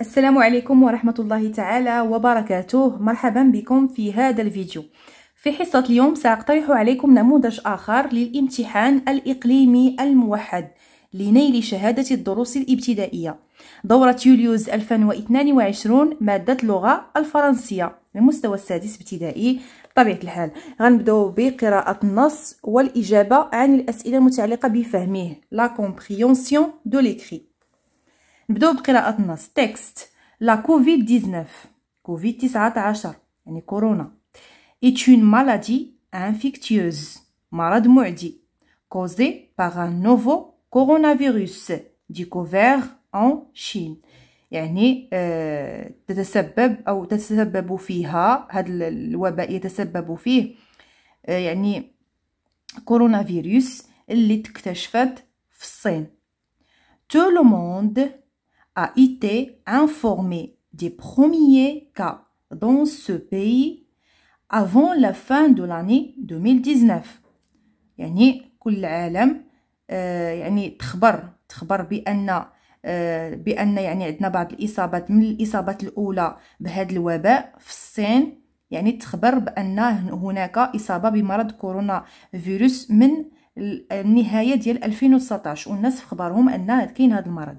السلام عليكم ورحمة الله تعالى وبركاته مرحبا بكم في هذا الفيديو في حصة اليوم سأقترح عليكم نموذج آخر للامتحان الإقليمي الموحد لنيل شهادة الدروس الابتدائية دورة يوليوز 2022 مادة اللغة الفرنسية المستوى السادس ابتدائي بطبيعة الحال غنبداو بقراءة النص والإجابة عن الأسئلة المتعلقة بفهمه لا كومبريونسيون دو ليكري نبداو بقراءة النص تكست لا كوفيد 19 كوفيد 19 يعني كورونا est une maladie infectieuse مرض معدي causée par un nouveau coronavirus découvert en Chine يعني euh, تتسبب او تتسبب فيها هذا الوباء يتسبب فيه آه، يعني كورونا فيروس اللي تكتشفت في الصين tout le monde a été informé des premiers cas dans ce pays avant la fin de l'année 2019 يعني كل العالم آه، يعني آه، بأن يعني عندنا بعض الإصابات من الإصابات الأولى بهذا الوباء في الصين يعني تخبر بأن هناك إصابة بمرض كورونا فيروس من النهاية ديال 2019 والناس في خبرهم أن كاين هذا المرض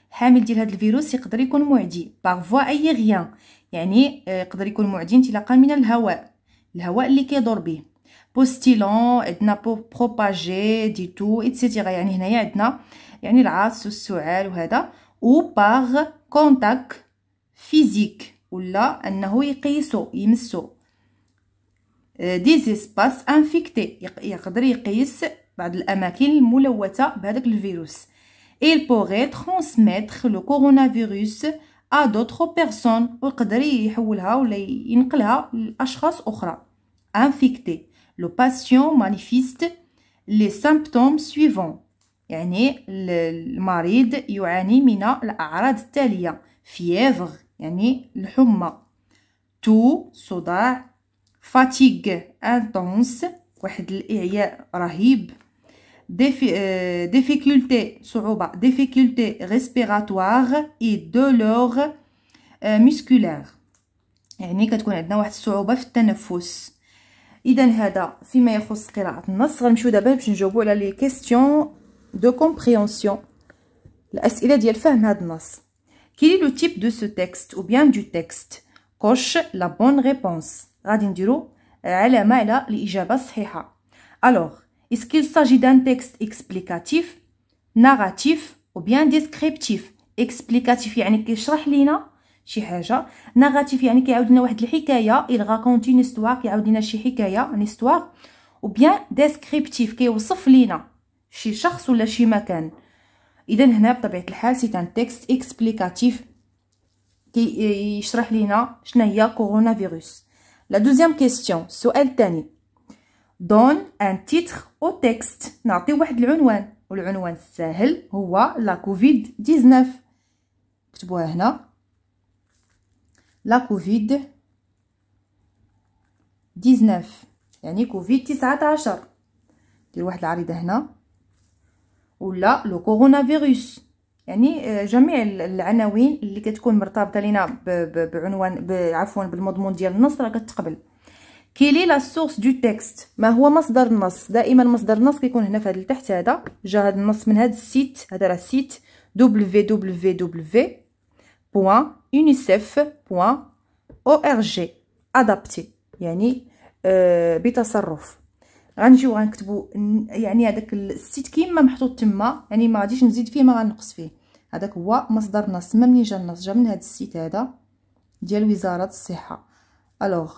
حامل ديال هذا الفيروس يقدر يكون معدي باغ فوا اي غيان يعني آه، يقدر يكون معدي انطلاقا من الهواء الهواء اللي كيدور به بوستيلون عندنا بو بروباجي دي تو اتسيتيرا يعني هنايا عندنا يعني العطس والسعال وهذا و باغ كونتاك فيزيك ولا انه يقيسو يمسو دي سباس انفيكتي يقدر يقيس بعض الاماكن الملوثه بهذاك الفيروس il pourrait transmettre le coronavirus à d'autres personnes ويقدر يحولها ولا ينقلها لاشخاص اخرى infecté le patient manifeste les symptômes suivants يعني المريض يعاني من الاعراض التاليه فيفر يعني الحمى تو صداع فاتيغ انتونس واحد الاعياء رهيب Défi, euh, difficulté respiratoire et douleurs euh, musculaires يعني كتكون عندنا واحد الصعوبة في التنفس اذا هذا فيما يخص قراءة النص غنمشيو دابا باش نجاوبوا على لي كيسيون دو كومبريونسيون الاسئله ديال فهم هذا النص كيلي لو تيب دو سو تيكست او بيان دو تيكست كوش لا بون ريبونس غادي نديرو علامه على الاجابه الصحيحه الوغ Est-ce qu'il s'agit d'un texte explicatif, narratif ou bien descriptif explicatif يعني كيشرح لينا شي حاجه ناغاتيف يعني كيعاود لنا واحد الحكايه il raconte une كيعاود لنا شي حكايه une أو بيان ديسكريبتيف كيوصف لينا شي شخص ولا شي مكان اذا هنا بطبيعه الحال سي ان تيكست اكسبليكاتيف كيشرح لينا شناهي كورونا فيروس لا دوزيام كيستيون السؤال التاني دون ان تيتر او تكست نعطي واحد العنوان والعنوان الساهل هو لا كوفيد 19 كتبوها هنا لا كوفيد 19 يعني كوفيد 19 دير واحد العريضه هنا ولا لو كورونا فيروس يعني آه، جميع العناوين اللي كتكون مرتبطه لينا بعنوان عفوا بالمضمون ديال النص راه كتقبل كيلي لا سورس دو تيكست ما هو مصدر النص دائما مصدر النص كيكون هنا في هذا التحت هذا جا هذا النص من هذا السيت هذا راه سيت www.unicef.org adapté يعني آه بتصرف غنجيو غنكتبوا يعني هذاك السيت كيما محطوط تما يعني ما غاديش نزيد فيه ما غنقص فيه هذاك هو مصدر النص ما منين جا النص جا من هذا السيت هذا ديال وزاره الصحه الوغ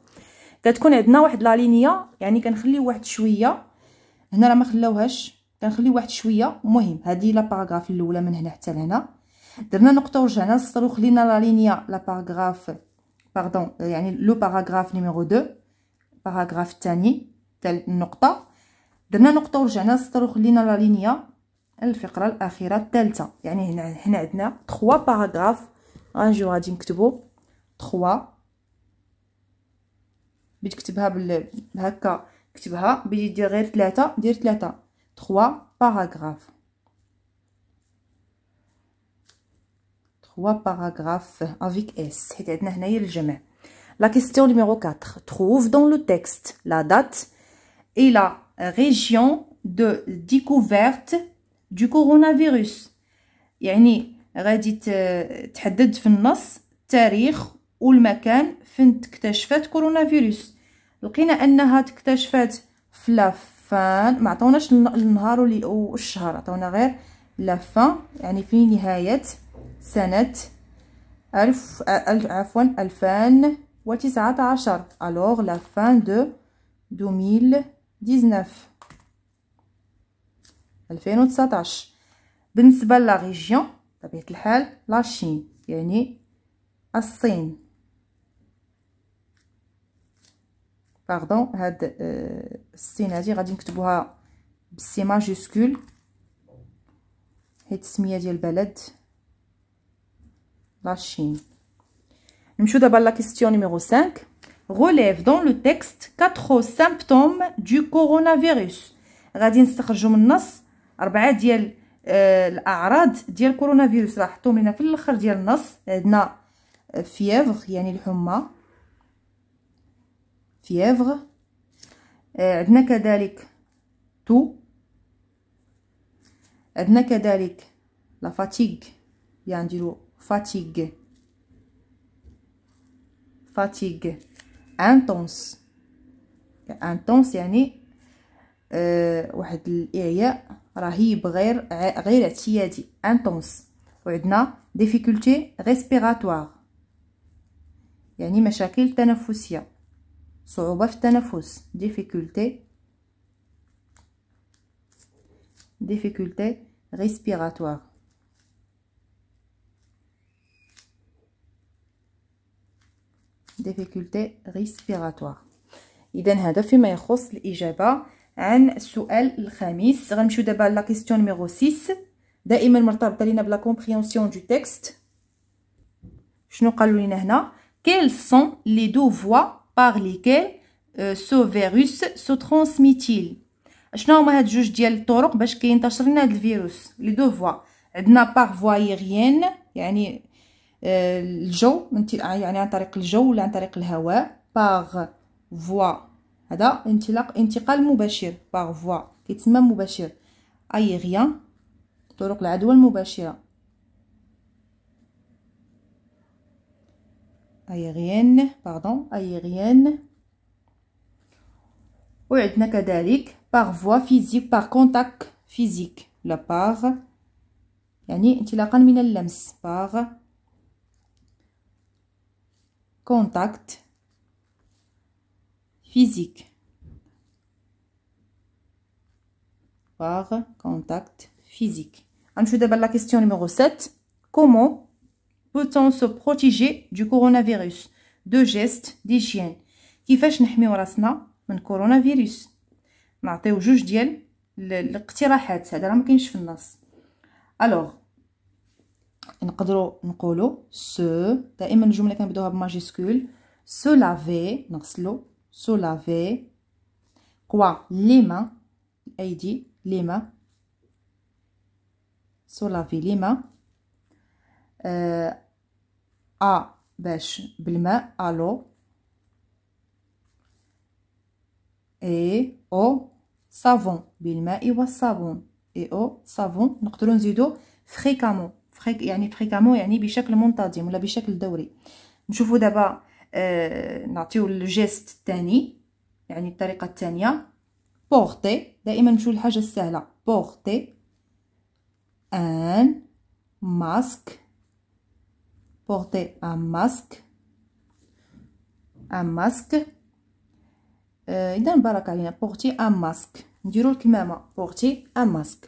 كتكون عندنا واحد لا لينيا يعني كنخليو واحد شويه هنا راه ما خلاوهاش كنخليو واحد شويه مهم هذه لا باراغراف الاولى من هنا حتى لهنا درنا نقطه ورجعنا للسطر وخلينا لا لينيا لا باراغراف باردون يعني لو باراغراف نيميرو 2 باراغراف الثاني تاع النقطه درنا نقطه ورجعنا للسطر وخلينا لا لينيا الفقره الاخيره الثالثه يعني هنا هنا عندنا 3 باراغراف غنجيو غادي نكتبو 3 بغيت كتبها بال... كتبها بغيتي دير غير ثلاثة دير ثلاثة تخوا باراغراف تخوا باراغراف افيك اس حيت عندنا هنايا الجمع لا كيستيون نيميرو 4 تروف دون لو تيكست لا دات اي لا ريجيون دو ديكوفيرت دو كورونا فيروس يعني غادي تحدد في النص التاريخ والمكان فين تكتشفت كورونا فيروس لقينا انها تكتشفت في لافان ما عطاوناش النهار والشهر عطاونا غير لافان يعني في نهايه سنه ألف عفوا ألفان الوغ لافان دو 2019 2019 بالنسبة لا ريجيون طبيعة الحال لاشين يعني الصين باردون هاد السين هادي غادي نكتبوها بالسي ماجيسكول حيت السميه ديال البلد لاشين نمشيو دابا لا كيسيون نيميرو 5 دون لو تيكست كاتخو سيمبتوم دو كورونا فيروس غادي نستخرجوا من النص اربعه ديال آه الاعراض ديال كورونا فيروس راه حطوهم لنا في الاخر ديال النص عندنا فيفغ يعني الحمى فيافغ عندنا كذلك تو عندنا كذلك لا فاتيغ يعني نديرو فاتيغ فاتيغ انتونس انتونس يعني واحد الاعياء رهيب غير غير اعتيادي انتونس وعندنا ديفيكولتي ريسبيراتوار يعني مشاكل تنفسيه صعوبة في التنفس difficulté difficulté respiratoire difficulté respiratoire اذا هذا فيما يخص الاجابه عن السؤال الخامس غنمشيو دابا لا كيسيون نيميرو 6 دائما مرتبطه لينا بلا كومبريونسيون دو تيكست شنو قالوا لينا هنا كيل سون لي دو فوا باغ ليكيل سو فيروس سو ترانسميتيل شنو هما هاد جوج ديال الطرق باش كينتشر لنا هاد الفيروس لي دو فوا عندنا باغ فوا ايريان يعني الجو يعني عن طريق الجو ولا عن طريق الهواء باغ فوا هذا انطلاق انتقال مباشر باغ فوا كيتسمى مباشر ايريان طرق العدوى المباشره aérienne pardon aérienne وعندنا كذلك par voie physique par contact physique la par يعني انطلاقا من par contact physique par contact physique. Ensuite, la question numéro 7. Comment peut-on se protéger du coronavirus دو جيست ديجيان كيفاش نحميو راسنا من كورونا فيروس نعطيو جوج ديال الاقتراحات هذا راه ما كاينش في النص الوغ نقدروا نقولوا سو دائما الجمله كنبداوها بماجيسكول سو لافي نغسلو سو لافي كوا لي ما الايدي لي ما سو لافي لي ما أ باش بالماء ألو إي أو صافون بالماء والصابون إي أو صافون نقدرو نزيدو فريكامون فريك يعني فريكامون يعني بشكل منتظم ولا بشكل دوري نشوفو دابا آه نعطيو الجيست الثاني يعني الطريقة الثانية بورتي دائما نمشيو للحاجة السهلة بورتي ان ماسك porter un masque. Un masque. Et euh, dans le barakalien, porter un masque. Dirou le m'a porter un masque.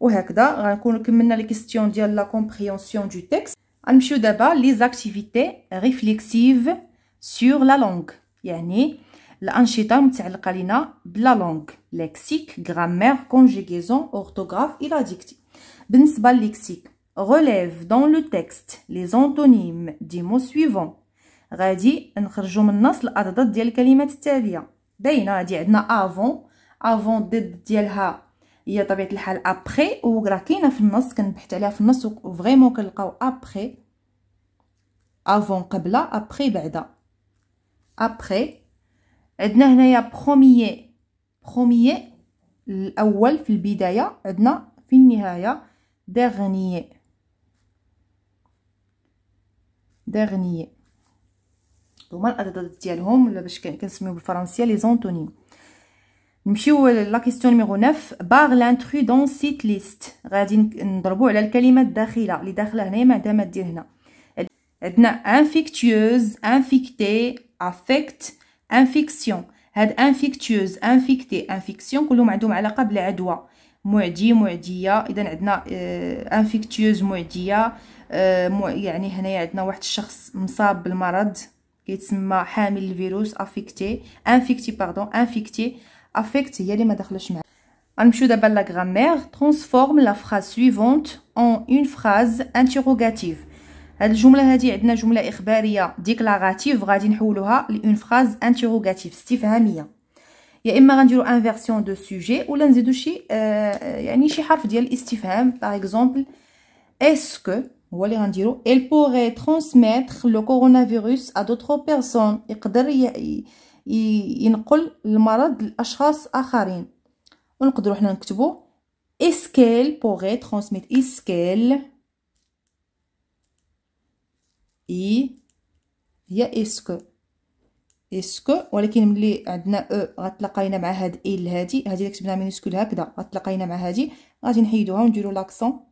Ou hekda, maintenant la question de la compréhension du texte. Anmchou d'abord les activités réflexives sur la langue. Yanni, l'anchita de la langue. Lexique, grammaire, conjugaison, orthographe et la dictée. Binsba lexique. relève dans le texte les antonymes des mots suivants غادي نخرجوا من النص الاضداد ديال الكلمات التاليه باينه هادي عندنا افون افون ضد ديالها هي طبيعه الحال ابري وراه كاينه في النص كنبحث عليها في النص وفريمون كنلقاو ابري افون قبل ابري بعدا ابري عندنا هنايا بروميي بروميي الاول في البدايه عندنا في النهايه دغنيه داغنية هما الاضداد ديالهم ولا باش كنسميو بالفرنسيه لي زونتونيم نمشيو لا كيسيون نيميرو 9 باغ لانترو دون سيت ليست غادي نضربو على الكلمه الداخله اللي داخله هنايا ما عندها ما دير هنا عندنا انفيكتيوز انفيكتي افيكت انفيكسيون هاد انفيكتيوز انفيكتي انفيكسيون كلهم عندهم علاقه بالعدوى معدي معديه اذا عندنا انفيكتيوز آه، معديه آه، يعني هنايا عندنا واحد الشخص مصاب بالمرض كيتسمى حامل الفيروس افيكتي انفيكتي باردون انفيكتي افيكت هي اللي ما دخلش معاه غنمشيو دابا لا غرامير ترانسفورم لا فراز سويفونت اون اون فراز انتيروغاتيف هاد الجمله هادي عندنا جمله اخباريه ديكلاراتيف غادي نحولوها لاون فراز انتيروغاتيف استفهاميه يا اما غنديرو انفيرسيون دو سوجي ولا نزيدو شي آه يعني شي حرف ديال الاستفهام باغ اكزومبل اسكو هو اللي غنديرو بوغي pourrait لو كورونا فيروس ا d'autres بيرسون يقدر ي... ي... ينقل المرض لاشخاص اخرين ونقدروا حنا نكتبوا اسكيل بوغي qu'elle اسكيل اي هي اسكو اسكو ولكن ملي عندنا او غتلاقينا مع هاد ال هادي هادي اللي كتبنا مينيسكول هكذا غتلاقينا مع هادي غادي نحيدوها ونديرو لاكسون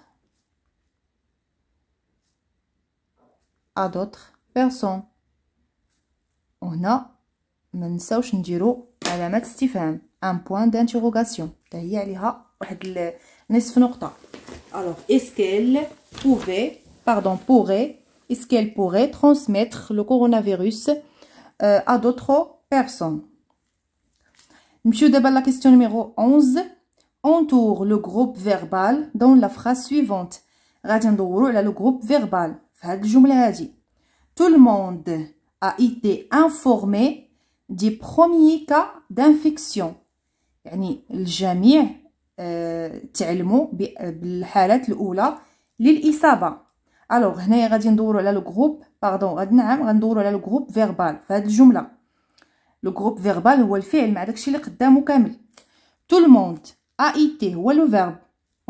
à d'autres personnes On a, un point l'a استفهام un point d'interrogation. alors est-ce qu'elle pouvait pardon pourrait est-ce qu'elle pourrait transmettre le coronavirus euh, à d'autres personnes Monsieur débat la question numéro 11. Entoure le groupe verbal dans la phrase suivante. Radiandoro, de le groupe verbal tout le monde a été informé des premiers cas d'infection يعني الجميع تعلموا بالحالات الاولى للاصابه الوغ هنايا غادي على لو باردون tout le monde a été هو لو فيرب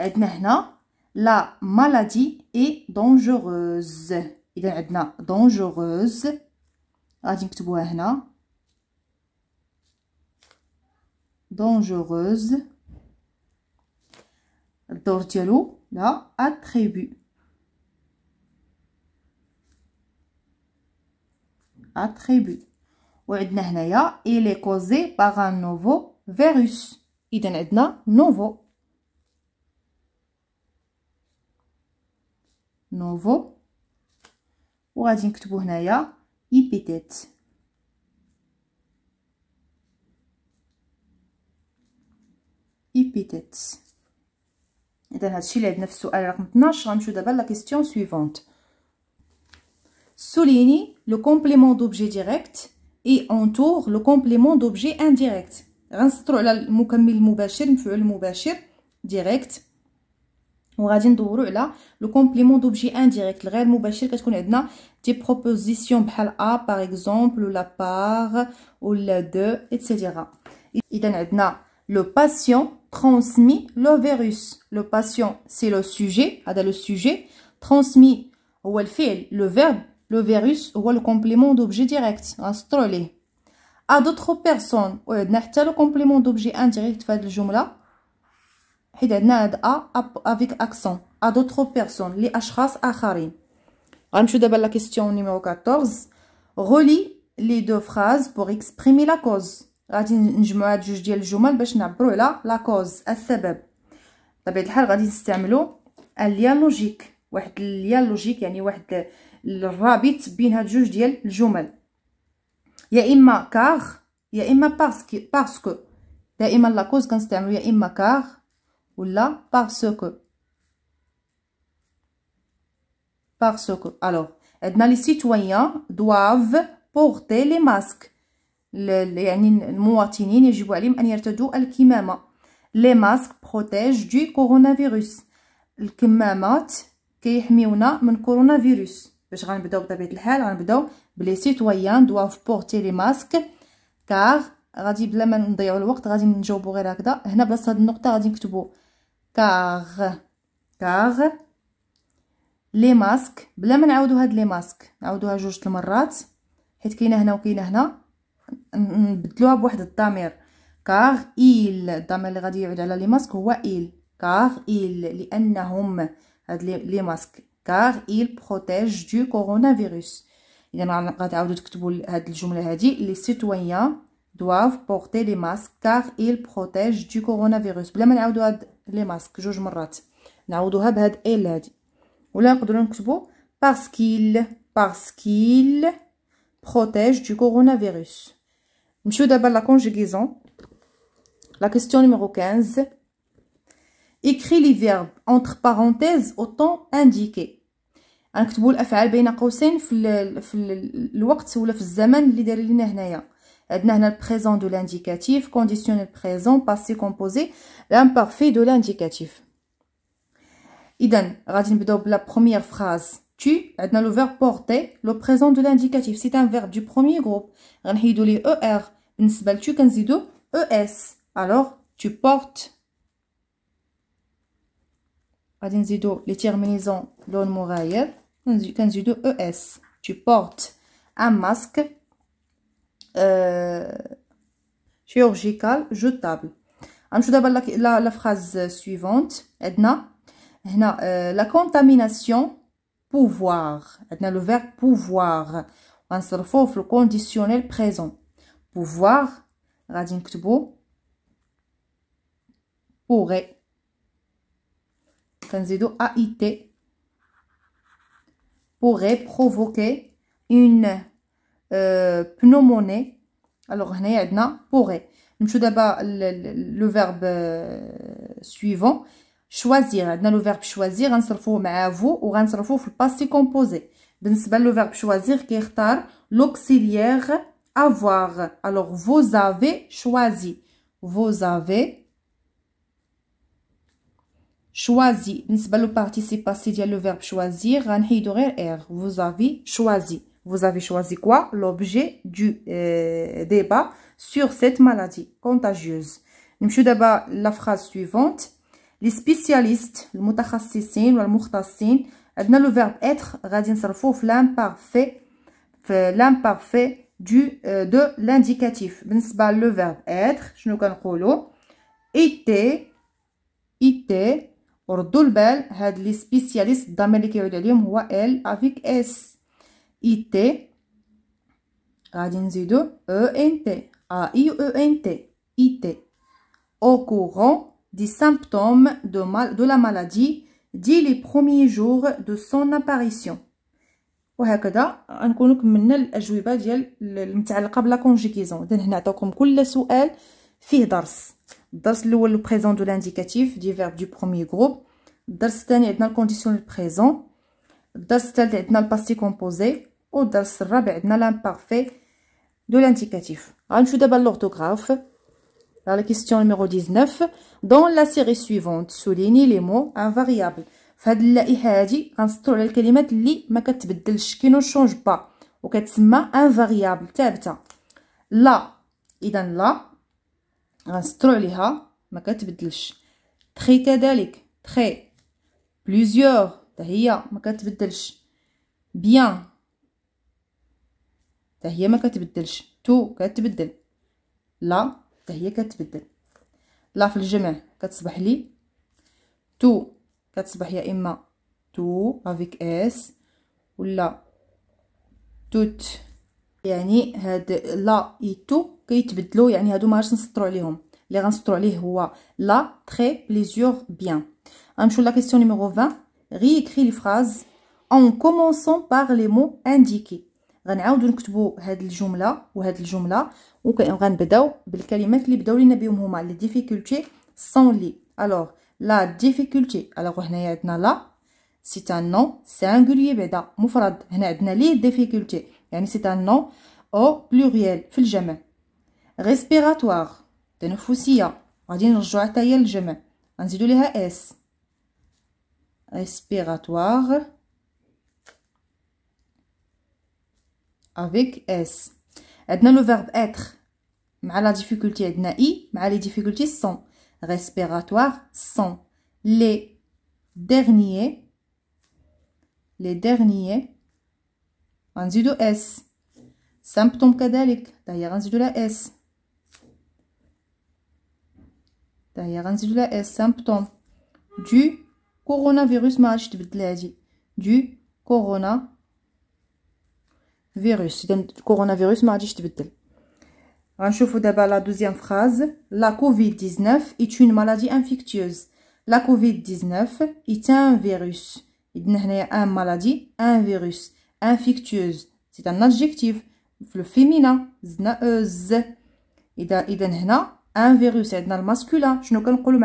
Edna, la maladie est dangereuse. Il est dangereuse. Regardez Dangereuse. Dors la Attribut. Attribut. il est causé par un nouveau virus. Il est Edna nouveau. نوفو وغادي نكتبو هنايا ايبيتيت ايبيتيت اذا هادشي اللي عندنا في السؤال رقم 12 غنمشيو دابا لا كيسيون سويفونت سوليني لو كومبليمون دوبجي direct اي entoure لو كومبليمون دوبجي indirect غنسطرو على المكمل المباشر المفعول المباشر direct Le complément d'objet indirect. Qu'est-ce qu'on a des propositions, par exemple, la part ou la de, etc. Le patient transmet le virus. Le patient, c'est le sujet. Ah, le sujet transmet le verbe. Le virus ou le complément d'objet direct. a À d'autres personnes, on le complément d'objet indirect. حيت عندنا هاد ا افيك اكسون ا دوطخ بيرسون لاشخاص اخرين غنمشيو دابا لا كيسيون نيميرو 14 غولي لي دو فراز بوغ اكسبريمي لا كوز غادي نجمعو هاد جوج ديال الجمل باش نعبرو على لا كوز السبب طبيعه الحال غادي نستعملو اليا لوجيك واحد اليا لوجيك يعني واحد الرابط بين هاد جوج ديال الجمل يا اما كار يا اما باسكو باسكو دائما لا كوز كنستعملو يا اما كار ولا باغسوكو باغسوكو الوغ عندنا لي سيتويان دواف بورتي لي ماسك يعني المواطنين يجب عليهم ان يرتدوا الكمامه لي ماسك بروتيج دو كورونا فيروس الكمامات كيحميونا من كورونا فيروس باش غنبداو بطبيعه الحال غنبداو بلي سيتويان دواف بورتي لي ماسك كار غادي بلا ما نضيعوا الوقت غادي نجاوبوا غير هكذا هنا بلاصه هاد النقطه غادي نكتبوا كاغ كاغ لي ماسك بلا ما نعاودو هاد لي ماسك نعاودوها جوج المرات حيت كاينه هنا وكاينه هنا نبدلوها بواحد الضمير كاغ ايل الضمير اللي غادي يعود على لي ماسك هو ايل كاغ ايل لانهم هاد لي ماسك كاغ ايل بروتيج دو كورونا فيروس اذا غتعاودو تكتبوا هاد الجمله هادي لي سيتويان doivent porter les masques car ils protègent du coronavirus بلا ما نعاودو هاد لي ماسك جوج مرات نعاودوها بهاد ال هادي ولا نقدروا parce qu'ils parce qu'ils protègent du coronavirus نمشيو دابا لا conjugaison la question numéro 15 écris les verbes entre parenthèses au temps indiqué غنكتبوا الافعال بين قوسين في, ال... في ال... الوقت ولا في الزمن اللي داير لينا هنايا le présent de l'indicatif, conditionnel présent, passé composé, l'imparfait de l'indicatif. Idan, la première phrase. Tu, le verbe porter, le présent de l'indicatif. C'est un verbe du premier groupe. le ER. Tu kanzido ES. Alors, tu portes. Radinzido les terminaisons l'on Kanzido ES. Tu portes un masque, chirurgical euh, chirurgicale jetable. La, la phrase suivante, euh, la contamination, pouvoir, le verbe pouvoir, On le conditionnel présent, pouvoir, pourrait, pourrait provoquer une euh, pneumonie. Alors, on a pourrait. le verbe euh, suivant. Choisir. On le verbe choisir. On hein, mais à vous ou on s'en fout le passé composé. Ben, ben le verbe choisir qui est l'auxiliaire avoir. Alors, vous avez choisi. Vous avez choisi. Ben, le participe passé le verbe choisir. On hein, a Vous avez choisi. Vous avez choisi quoi L'objet du euh, débat sur cette maladie contagieuse. Nous d'abord la phrase suivante. Les spécialistes, le mutakhasissin ou le mukhtassin, le verbe être, غادي نصرفوه في l'imparfait euh, l'imparfait du euh, de l'indicatif. بالنسبه le verbe être, pas le. était était Or du bel, les spécialistes الضمير اللي كيعود عليهم هو avec S. IT, بعدين نزيدو ENT, AIENT, IT, au courant des symptômes de, mal, de la maladie dès les premiers jours de son apparition. وهكذا غنكونوا كملنا الاجوبه ديال المتعلقه بلا كونجيكيزون اذا هنا عطاكم كل سؤال فيه درس الدرس الاول لو بريزون دو لانديكاتيف دي فيرب دو بروميي جروب الدرس الثاني عندنا الكونديسيون بريزون الدرس الثالث عندنا الباستي كومبوزي Output transcript: Ou dans ce rabbi, il n'y a l'imparfait de l'indicatif. On joue d'abord l'orthographe. La question numéro 19. Dans la série suivante, soulignez les mots invariables. Fad la ihadi, instrule le kalimat li, ma kat bidlche, qui ne changent pas. Ou kat ma invariable, tabta. La, il donne la, instrule ha, ma kat bidlche. Très kadalik, très, plusieurs, ta hiya, ma kat bidlche. Bien, تا هي ما كتبدلش تو كتبدل لا تا هي كتبدل لا في الجمع كتصبح لي تو كتصبح يا اما تو افيك اس ولا توت يعني هاد لا اي تو كيتبدلوا يعني هادو ما غاش نسطروا عليهم اللي غنسطروا عليه هو لا تري بليزيور بيان غنمشيو لا كيسيون نيميرو 20 réécris لي فراز ان كومونسون par لي مو انديكي غنعاودو نكتبو هاد الجمله وهاد الجمله وغنبداو بالكلمات اللي بداو لينا بهم هما لي ديفيكولتي سون لي الوغ لا ديفيكولتي الوغ هنايا عندنا لا سي ان نون سانغوليي بعدا مفرد هنا عندنا لي ديفيكولتي يعني سي ان نون او بلوريال في الجمع ريسبيراتوار تنفسيه غادي نرجعو حتى هي للجمع غنزيدو ليها اس ريسبيراتوار avec S. Adna le verbe être, Mal la difficulté adna i, Mal les difficultés sont. Respiratoire sont. Les derniers, les derniers, zido S. Symptôme كذلك, داهيا de la S. داهيا غنزيدو la S. Symptôme du coronavirus Ma Du corona virus, Coronavirus, ma disque de l'un chauffe d'abord la deuxième phrase. La Covid-19 est une maladie infectieuse. La Covid-19 est un virus. Il n'y a maladie, un virus infectieuse. C'est un adjectif le féminin. Il z ». a rien. Un virus est euh, le masculin. Je ne connais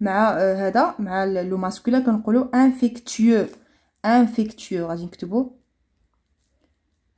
le masculin. Il est infectieux. Infectieux.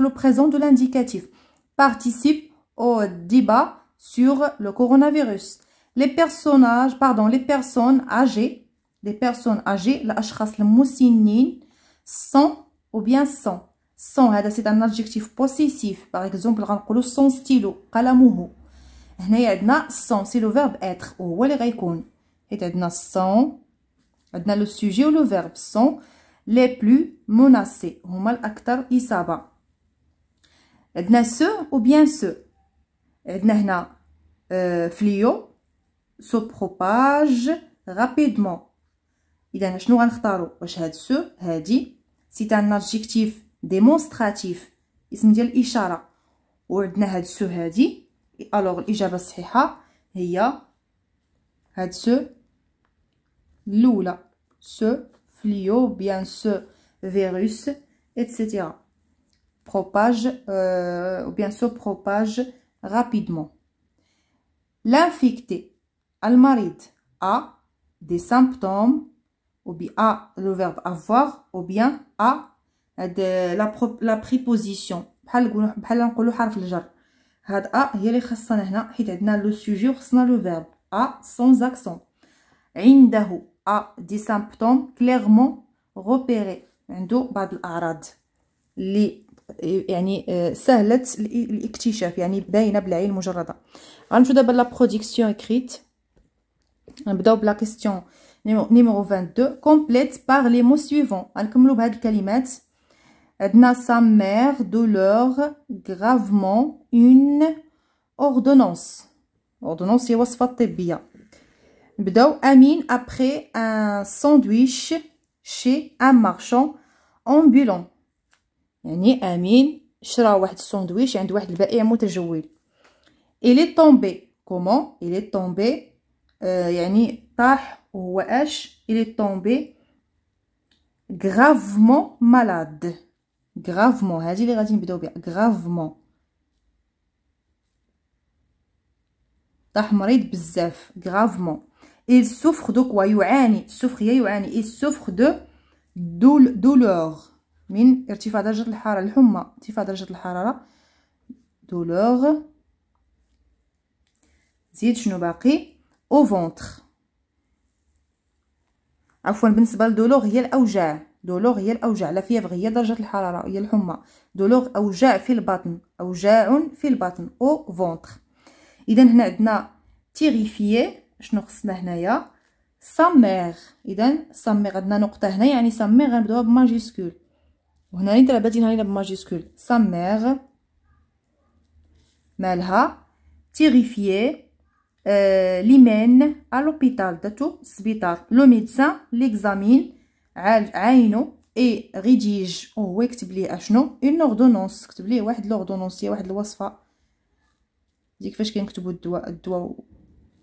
le présent de l'indicatif. Participe au débat sur le coronavirus. Les personnages, pardon, les personnes âgées, les personnes âgées, la sont ou bien sont. Sont, hein, c'est un adjectif possessif. Par exemple, le son stylo, قلمه. On عندنا sont, c'est le verbe être, ou هو sont, le sujet ou le verbe sont. لي بلو مناسي هما الاكثر اصابه عندنا سو و بيان سو عندنا هنا فليو سو بروباج رابيدمون اذا شنو غنختاروا واش هاد سو هادي سي ان ادجيكتيف ديمونستراتيف اسم ديال الاشاره وعندنا هاد سو هادي الوغ الاجابه الصحيحه هي هاد سو الاولى سو fluo, bien ce virus, etc. Propage, euh, ou bien se propage rapidement. L'infecté, al-marid, a des symptômes, ou bien a le verbe avoir, ou bien a de la, la préposition. بحال نقولوا حرف الجر هاد ا هي اللي خاصنا هنا حيت عندنا لو سوجي وخصنا لو فيرب A sans accent. عنده a des symptômes clairement repérés عنده بعض الأعراض اللي يعني سهله الاكتشاف يعني باينه بالعين المجرده غنمشيو دابا لا بروديكسيون اكريت نبداو بلا كيستيون نيميرو 22 كومبليت باغ لي مو سويفون غنكملو بهاد الكلمات عندنا sa mère douleur gravement une ordonnance ordonnance هي وصفة طبية Amin Amine après un sandwich chez un marchand ambulant. واحد عند واحد Il est tombé. Comment? Il est tombé. Euh, il est tombé gravement malade gravement gravement طاح gravement il souffre de quoi يعاني السفخية يعاني il souffre de دول douleur من ارتفاع درجة الحرارة الحمى ارتفاع درجة الحرارة douleur زيد شنو باقي او فونتر عفوا بالنسبه لدولوغ هي الاوجاع دولوغ هي الاوجاع لا فيفغ هي درجه الحراره هي الحمى دولوغ اوجاع في البطن اوجاع في البطن او فونتر اذا هنا عندنا تيغيفيي شنو خصنا هنايا ساميغ اذا ساميغ عندنا نقطه هنا يعني ساميغ غنبداوها بماجيسكول وهنا ضربات بدينا هنا بماجيسكول ساميغ مالها تيغيفيي آه، oh، لي مين ا لوبيتال داتو سبيطار لو ميدسان ليكزامين عاينو اي ريديج وهو يكتب ليه اشنو اون اوردونونس كتب ليه واحد لوردونونس هي واحد الوصفه ديك فاش كنكتبوا الدواء الدواء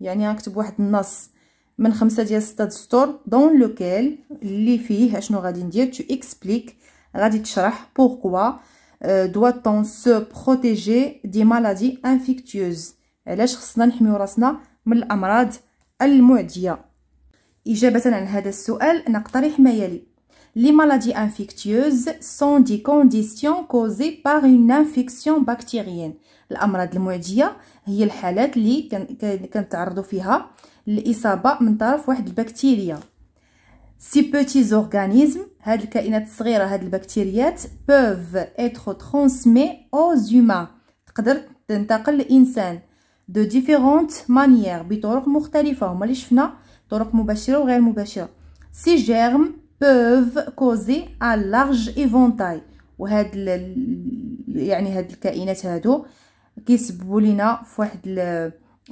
يعني غنكتب واحد النص من خمسة ديال ستة سطور دون لوكيل اللي فيه اشنو غادي ندير تو اكسبليك غادي تشرح بوركوا آه، دواتون سو بروتيجي دي مالادي انفيكتيوز علاش خصنا نحميو راسنا من الامراض المعديه اجابه عن هذا السؤال نقترح ما يلي لي مالادي انفيكتيوز سون دي كونديسيون كوزي بار اون انفيكسيون باكتيريان الامراض المعديه هي الحالات اللي كنتعرضوا فيها للاصابه من طرف واحد البكتيريا سي بوتي زورغانيزم هاد الكائنات الصغيره هاد البكتيريات بوف اتر ترانسمي او زوما تقدر تنتقل للانسان دو ديفيرونت مانيير بطرق مختلفه هما اللي شفنا طرق مباشره وغير مباشره سي جيرم بوف كوزي ا لارج ايفونتاي وهاد يعني هاد الكائنات هادو كيسببوا لينا فواحد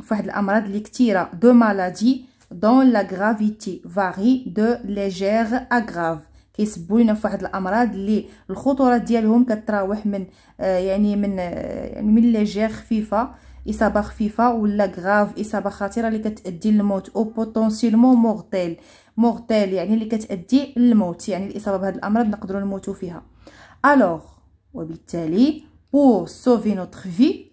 فواحد الامراض اللي كثيره دو مالادي دون لا غرافيتي فاري دو ليجير اغراف كيسببوا لينا فواحد الامراض اللي الخطوره ديالهم كتراوح من آه، يعني من آه، يعني من ليجير خفيفه اصابه خفيفه ولا غراف اصابه خطيره اللي كتادي للموت او بوتونسيلمون مورتيل مورتيل يعني اللي كتادي للموت يعني الاصابه بهذا الامراض نقدروا نموتوا فيها الوغ وبالتالي pour sauver notre vie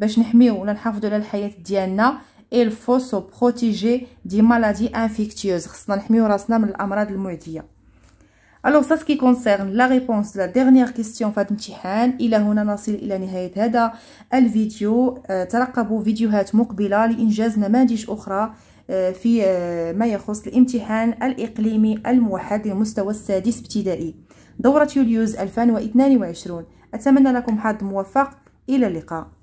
باش نحميو ولا نحافظو على الحياه ديالنا il faut se protéger des maladies infectieuses خصنا نحميو راسنا من الامراض المعديه الوغ سا سكي كونسيرن لا ريبونس لا ديرنيير كيسيون في هذا الامتحان الى هنا نصل الى نهايه هذا الفيديو euh, ترقبوا فيديوهات مقبله لانجاز نماذج اخرى euh, في euh, ما يخص الامتحان الإقليمي الموحد للمستوى السادس ابتدائي دورة يوليوز 2022 أتمنى لكم حظ موفق إلى اللقاء